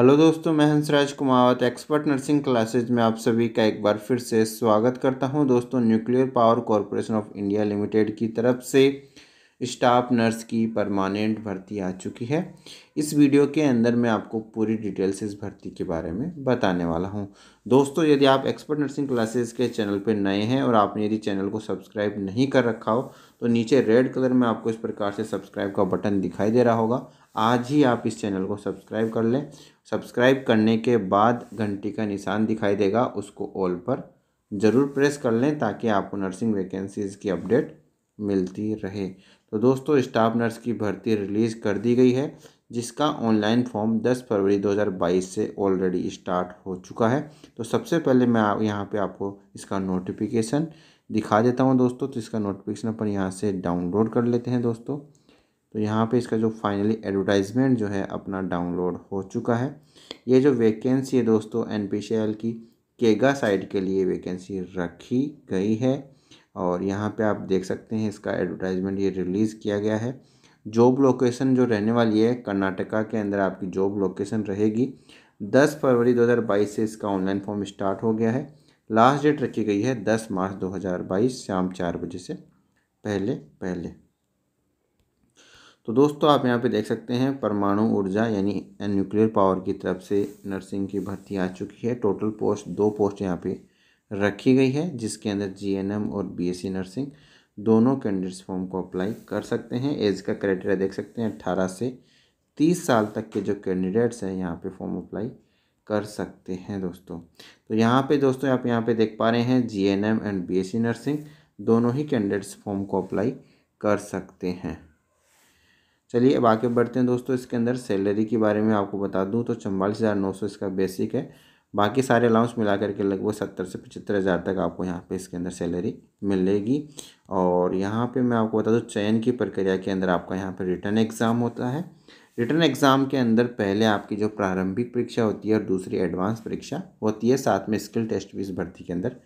hello दोस्तों मैं Hansraj Kumawat expert nursing classes में आप सभी का एक बार फिर से स्वागत करता हूं दोस्तों nuclear power corporation of India limited की तरफ से स्टाफ नर्स की परमानेंट भर्ती आ चुकी है इस वीडियो के अंदर मैं आपको पूरी डिटेल से इस भर्ती के बारे में बताने वाला हूं दोस्तों यदि आप एक्सपर्ट नर्सिंग क्लासेस के चैनल पर नए हैं और आपने यदि चैनल को सब्सक्राइब नहीं कर रखा हो तो नीचे रेड कलर में आपको इस प्रकार से सब्सक्राइब का बटन दिखाई दे रहा होगा आज ही आप इस चैनल को सब्सक्राइब कर लें सब्सक्राइब करने के बाद घंटी का निशान दिखाई देगा उसको ऑल पर ज़रूर प्रेस कर लें ताकि आपको नर्सिंग वैकेंसीज़ की अपडेट मिलती रहे तो दोस्तों स्टाफ नर्स की भर्ती रिलीज़ कर दी गई है जिसका ऑनलाइन फॉर्म 10 फरवरी 2022 से ऑलरेडी स्टार्ट हो चुका है तो सबसे पहले मैं यहाँ पे आपको इसका नोटिफिकेशन दिखा देता हूँ दोस्तों तो इसका नोटिफिकेशन अपन यहाँ से डाउनलोड कर लेते हैं दोस्तों तो यहाँ पे इसका जो फाइनली एडवर्टाइजमेंट जो है अपना डाउनलोड हो चुका है ये जो वैकेंसी है दोस्तों एन की केगा साइट के लिए वैकेंसी रखी गई है और यहाँ पे आप देख सकते हैं इसका एडवर्टाइजमेंट ये रिलीज़ किया गया है जॉब लोकेशन जो रहने वाली है कर्नाटका के अंदर आपकी जॉब लोकेशन रहेगी दस फरवरी 2022 से इसका ऑनलाइन फॉर्म स्टार्ट हो गया है लास्ट डेट रखी गई है दस मार्च 2022 शाम चार बजे से पहले पहले तो दोस्तों आप यहाँ पे देख सकते हैं परमाणु ऊर्जा यानी न्यूक्लियर पावर की तरफ से नर्सिंग की भर्ती आ चुकी है टोटल पोस्ट दो पोस्ट यहाँ पे रखी गई है जिसके अंदर जीएनएम और बीएससी नर्सिंग e दोनों कैंडिडेट्स फॉर्म को अप्लाई कर सकते हैं एज का क्राइटेरिया देख सकते हैं अट्ठारह से तीस साल तक के जो कैंडिडेट्स हैं यहाँ पे फॉर्म अप्लाई कर सकते हैं दोस्तों तो यहाँ पे दोस्तों आप यहाँ पे देख पा रहे हैं G N M and B S C nursing दोनों ही कैंडिडेट्स फॉर्म को अप्लाई कर सकते हैं चलिए अब आगे बढ़ते हैं दोस्तों इसके अंदर सैलरी के बारे में आपको बता दूं तो चौवालीस हज़ार नौ सौ इसका बेसिक है बाकी सारे अलाउंस मिला करके लगभग सत्तर से पचहत्तर हज़ार तक आपको यहाँ पे इसके अंदर सैलरी मिलेगी और यहाँ पे मैं आपको बता दूँ चयन की प्रक्रिया के अंदर आपका यहाँ पे रिटर्न एग्ज़ाम होता है रिटर्न एग्ज़ाम के अंदर पहले आपकी जो प्रारंभिक परीक्षा होती है और दूसरी एडवांस परीक्षा होती है साथ में स्किल टेस्ट भी इस भर्ती के अंदर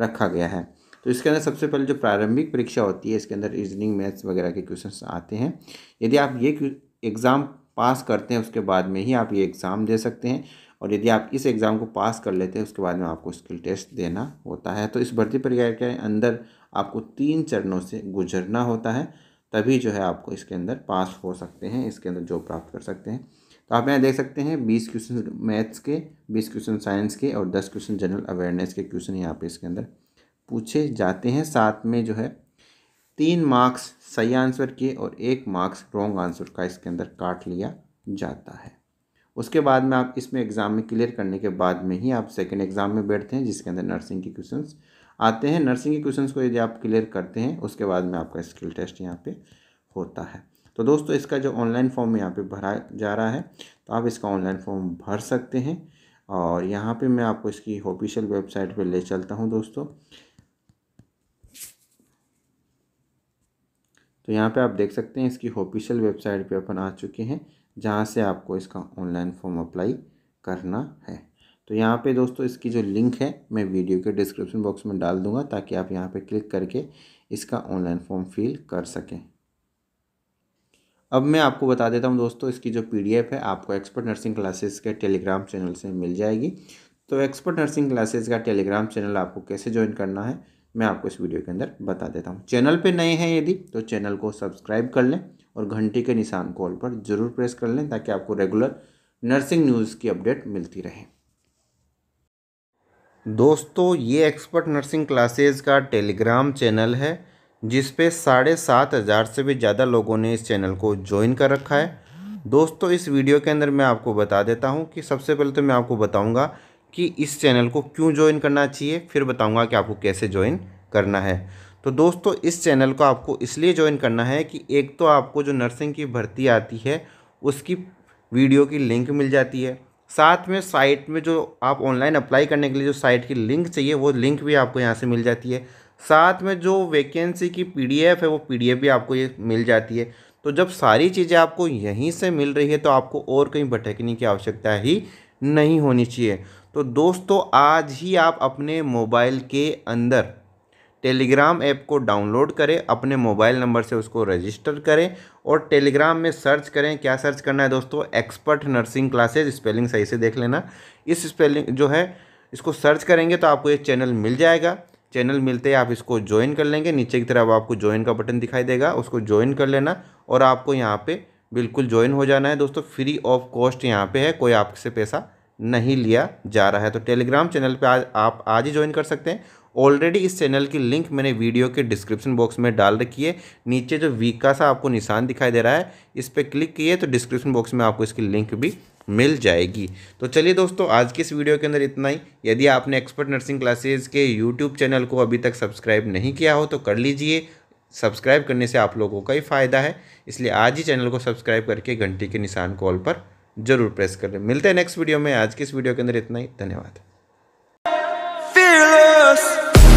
रखा गया है तो इसके अंदर सबसे पहले जो प्रारंभिक परीक्षा होती है इसके अंदर रीजनिंग मैथ्स वगैरह के क्वेश्चन आते हैं यदि आप ये एग्ज़ाम पास करते हैं उसके बाद में ही आप ये एग्ज़ाम दे सकते हैं और यदि आप इस एग्ज़ाम को पास कर लेते हैं उसके बाद में आपको स्किल टेस्ट देना होता है तो इस भर्ती प्रक्रिया के अंदर आपको तीन चरणों से गुजरना होता है तभी जो है आपको इसके अंदर पास हो सकते हैं इसके अंदर जॉब प्राप्त कर सकते हैं तो आप यहाँ देख सकते हैं बीस क्वेश्चन मैथ्स के बीस क्वेश्चन साइंस के और दस क्वेश्चन जनरल अवेयरनेस के क्वेश्चन यहाँ पे इसके अंदर पूछे जाते हैं साथ में जो है तीन मार्क्स सही आंसर के और एक मार्क्स रॉन्ग आंसर का इसके अंदर काट लिया जाता है उसके बाद में आप इसमें एग्ज़ाम में क्लियर करने के बाद में ही आप सेकेंड एग्ज़ाम में बैठते हैं जिसके अंदर नर्सिंग के क्वेश्चन आते हैं नर्सिंग के क्वेश्चन को यदि आप क्लियर करते हैं उसके बाद में आपका स्किल टेस्ट यहाँ पर होता है तो दोस्तों इसका जो ऑनलाइन फॉर्म यहाँ पे भरा जा रहा है तो आप इसका ऑनलाइन फॉर्म भर सकते हैं और यहाँ पे मैं आपको इसकी ऑफिशियल वेबसाइट पे ले चलता हूँ दोस्तों तो यहाँ पे आप देख सकते हैं इसकी ऑफिशियल वेबसाइट पे अपन आ चुके हैं जहाँ से आपको इसका ऑनलाइन फॉर्म अप्लाई करना है तो यहाँ पे दोस्तों इसकी जो लिंक है मैं वीडियो के डिस्क्रिप्शन बॉक्स में डाल दूँगा ताकि आप यहाँ पे क्लिक करके इसका ऑनलाइन फॉर्म फिल कर सकें अब मैं आपको बता देता हूँ दोस्तों इसकी जो पीडीएफ है आपको एक्सपर्ट नर्सिंग क्लासेस के टेलीग्राम चैनल से मिल जाएगी तो एक्सपर्ट नर्सिंग क्लासेज का टेलीग्राम चैनल आपको कैसे ज्वाइन करना है मैं आपको इस वीडियो के अंदर बता देता हूँ चैनल पे नए हैं यदि तो चैनल को सब्सक्राइब कर लें और घंटी के निशान कॉल पर ज़रूर प्रेस कर लें ताकि आपको रेगुलर नर्सिंग न्यूज़ की अपडेट मिलती रहे दोस्तों ये एक्सपर्ट नर्सिंग क्लासेस का टेलीग्राम चैनल है जिस पे साढ़े सात हज़ार से भी ज़्यादा लोगों ने इस चैनल को ज्वाइन कर रखा है दोस्तों इस वीडियो के अंदर मैं आपको बता देता हूँ कि सबसे पहले तो मैं आपको बताऊँगा कि इस चैनल को क्यों ज्वाइन करना चाहिए फिर बताऊँगा कि आपको कैसे ज्वाइन करना है तो दोस्तों इस चैनल को आपको इसलिए ज्वाइन करना है कि एक तो आपको जो नर्सिंग की भर्ती आती है उसकी वीडियो की लिंक मिल जाती है साथ में साइट में जो आप ऑनलाइन अप्लाई करने के लिए जो साइट की लिंक चाहिए वो लिंक भी आपको यहाँ से मिल जाती है साथ में जो वैकेंसी की पी है वो पी भी आपको ये मिल जाती है तो जब सारी चीज़ें आपको यहीं से मिल रही है तो आपको और कहीं भटकने की आवश्यकता ही नहीं होनी चाहिए तो दोस्तों आज ही आप अपने मोबाइल के अंदर टेलीग्राम ऐप को डाउनलोड करें अपने मोबाइल नंबर से उसको रजिस्टर करें और टेलीग्राम में सर्च करें क्या सर्च करना है दोस्तों एक्सपर्ट नर्सिंग क्लासेज स्पेलिंग सही से देख लेना इस स्पेलिंग जो है इसको सर्च करेंगे तो आपको ये चैनल मिल जाएगा चैनल मिलते ही आप इसको ज्वाइन कर लेंगे नीचे की तरफ आपको ज्वाइन का बटन दिखाई देगा उसको ज्वाइन कर लेना और आपको यहाँ पे बिल्कुल ज्वाइन हो जाना है दोस्तों फ्री ऑफ कॉस्ट यहाँ पे है कोई आपसे पैसा नहीं लिया जा रहा है तो टेलीग्राम चैनल पे आज आप आज ही ज्वाइन कर सकते हैं ऑलरेडी इस चैनल की लिंक मैंने वीडियो के डिस्क्रिप्शन बॉक्स में डाल रखी है नीचे जो वी का सा आपको निशान दिखाई दे रहा है इस पर क्लिक किए तो डिस्क्रिप्शन बॉक्स में आपको इसकी लिंक भी मिल जाएगी तो चलिए दोस्तों आज की इस वीडियो के अंदर इतना ही यदि आपने एक्सपर्ट नर्सिंग क्लासेज के यूट्यूब चैनल को अभी तक सब्सक्राइब नहीं किया हो तो कर लीजिए सब्सक्राइब करने से आप लोगों का ही फ़ायदा है इसलिए आज ही चैनल को सब्सक्राइब करके घंटी के निशान कॉल पर जरूर प्रेस करें मिलते हैं नेक्स्ट वीडियो में आज की इस वीडियो के अंदर इतना ही धन्यवाद